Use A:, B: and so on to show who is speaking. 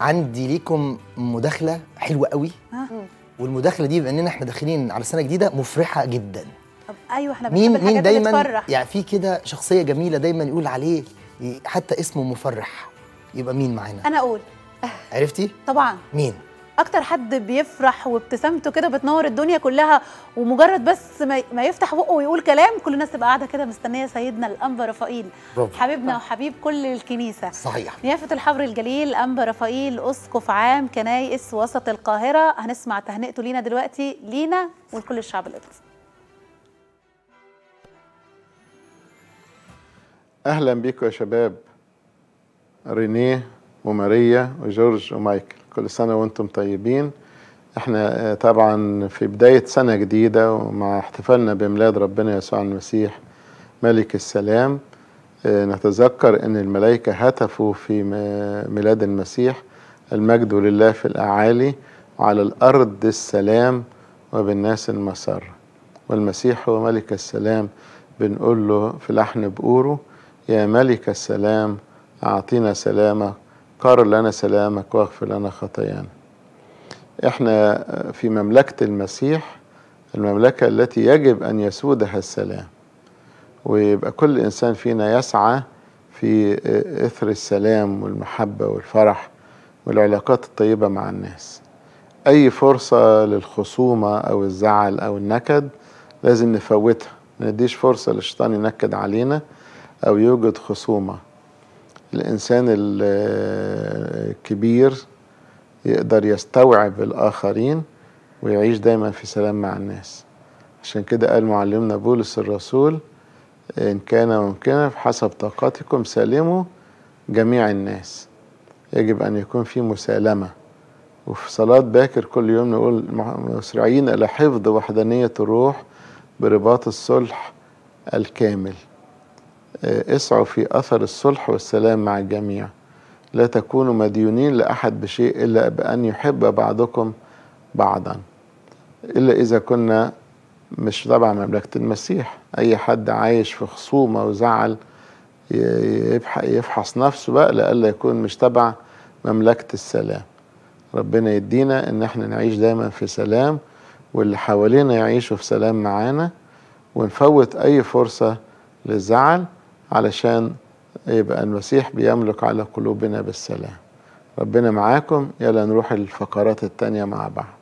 A: عندي ليكم مداخله حلوه قوي ها؟ والمداخله دي بأننا احنا داخلين على سنه جديده مفرحه جدا طب ايوه احنا مين مين دايما يعني في كده شخصيه جميله دايما يقول عليه حتى اسمه مفرح يبقى مين معانا انا اقول عرفتي طبعا مين اكتر حد بيفرح وابتسامته كده بتنور الدنيا كلها ومجرد بس ما يفتح بقه ويقول كلام كل الناس تبقى قاعده كده مستنيه سيدنا الانبا رفائيل برضه. حبيبنا نعم. وحبيب كل الكنيسه صحيح نيافه الحبر الجليل انبا رفائيل اسقف عام كنايس وسط القاهره هنسمع تهنئته لينا دلوقتي لينا ولكل الشعب القدس
B: اهلا بيكم يا شباب رينيه وماريا وجورج ومايكل كل سنة وانتم طيبين احنا آه، طبعا في بداية سنة جديدة ومع احتفالنا بميلاد ربنا يسوع المسيح ملك السلام آه، نتذكر ان الملائكة هتفوا في آه، ميلاد المسيح المجد لله في الأعالي وعلى الأرض السلام وبالناس المسر والمسيح هو ملك السلام بنقول له في لحن بقوره يا ملك السلام أعطينا سلامك قارن لنا سلامك واغفر لنا خطايانا احنا في مملكة المسيح المملكة التي يجب أن يسودها السلام ويبقى كل إنسان فينا يسعى في إثر السلام والمحبة والفرح والعلاقات الطيبة مع الناس أي فرصة للخصومة أو الزعل أو النكد لازم نفوتها ما نديش فرصة للشيطان ينكد علينا أو يوجد خصومة الإنسان الكبير يقدر يستوعب الآخرين ويعيش دايما في سلام مع الناس عشان كده قال معلمنا بولس الرسول إن كان ممكنا بحسب طاقتكم سالموا جميع الناس يجب أن يكون في مسالمة وفي صلاة باكر كل يوم نقول مسرعين إلى حفظ وحدانية الروح برباط الصلح الكامل آه، اسعوا في أثر الصلح والسلام مع الجميع لا تكونوا مديونين لأحد بشيء إلا بأن يحب بعضكم بعضا إلا إذا كنا مش تبع مملكة المسيح أي حد عايش في خصومة وزعل يفحص نفسه بقى لألا يكون مش تبع مملكة السلام ربنا يدينا إن احنا نعيش دايما في سلام واللي حوالينا يعيشوا في سلام معانا ونفوت أي فرصة للزعل علشان يبقى المسيح بيملك على قلوبنا بالسلام ربنا معاكم يلا نروح الفقرات التانية مع بعض